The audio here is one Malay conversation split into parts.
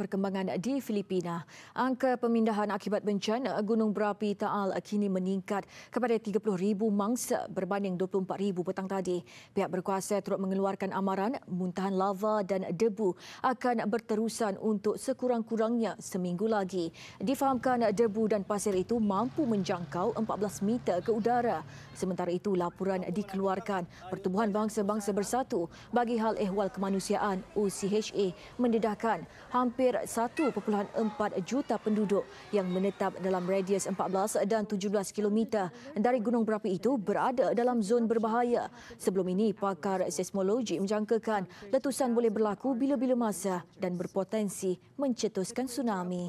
perkembangan di Filipina. Angka pemindahan akibat bencana Gunung Berapi Taal kini meningkat kepada 30,000 mangsa berbanding 24,000 petang tadi. Pihak berkuasa turut mengeluarkan amaran muntahan lava dan debu akan berterusan untuk sekurang-kurangnya seminggu lagi. Difahamkan debu dan pasir itu mampu menjangkau 14 meter ke udara. Sementara itu, laporan dikeluarkan Pertubuhan Bangsa-Bangsa Bersatu bagi hal ehwal kemanusiaan UCHA mendedahkan hampir hampir 1.4 juta penduduk yang menetap dalam radius 14 dan 17 km dari gunung berapi itu berada dalam zon berbahaya. Sebelum ini, pakar seismologi menjangkakan letusan boleh berlaku bila-bila masa dan berpotensi mencetuskan tsunami.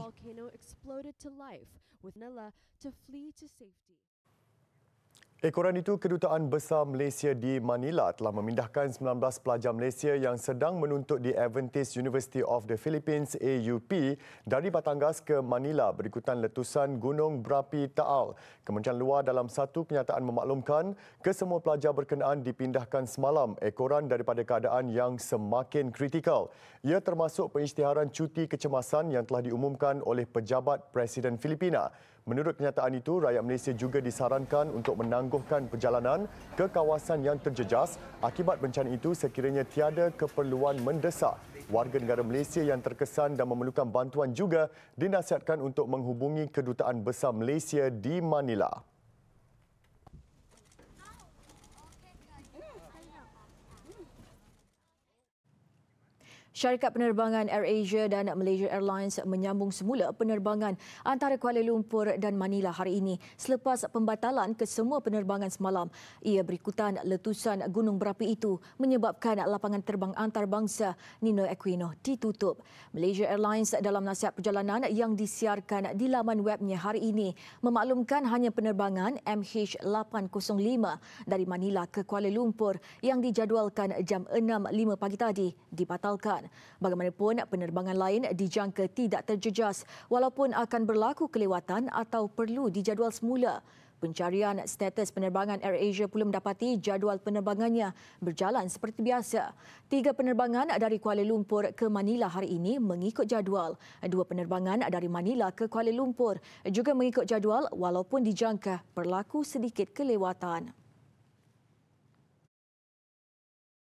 Ekoran itu, Kedutaan Besar Malaysia di Manila telah memindahkan 19 pelajar Malaysia yang sedang menuntut di Adventist University of the Philippines AUP dari Batangas ke Manila berikutan letusan Gunung Berapi Taal. Kementerian Luar dalam satu kenyataan memaklumkan kesemua pelajar berkenaan dipindahkan semalam ekoran daripada keadaan yang semakin kritikal. Ia termasuk pengisytiharan cuti kecemasan yang telah diumumkan oleh Pejabat Presiden Filipina. Menurut kenyataan itu, rakyat Malaysia juga disarankan untuk menang menangguhkan perjalanan ke kawasan yang terjejas akibat bencana itu sekiranya tiada keperluan mendesak. Warga negara Malaysia yang terkesan dan memerlukan bantuan juga dinasihatkan untuk menghubungi Kedutaan Besar Malaysia di Manila. Syarikat penerbangan AirAsia dan Malaysia Airlines menyambung semula penerbangan antara Kuala Lumpur dan Manila hari ini selepas pembatalan ke semua penerbangan semalam. Ia berikutan letusan gunung berapi itu menyebabkan lapangan terbang antarabangsa Nino Aquino ditutup. Malaysia Airlines dalam nasihat perjalanan yang disiarkan di laman webnya hari ini memaklumkan hanya penerbangan MH805 dari Manila ke Kuala Lumpur yang dijadualkan jam 6.05 pagi tadi dibatalkan depan. Bagaimanapun, penerbangan lain dijangka tidak terjejas walaupun akan berlaku kelewatan atau perlu dijadual semula. Pencarian status penerbangan AirAsia Asia pula mendapati jadual penerbangannya berjalan seperti biasa. Tiga penerbangan dari Kuala Lumpur ke Manila hari ini mengikut jadual. Dua penerbangan dari Manila ke Kuala Lumpur juga mengikut jadual walaupun dijangka berlaku sedikit kelewatan.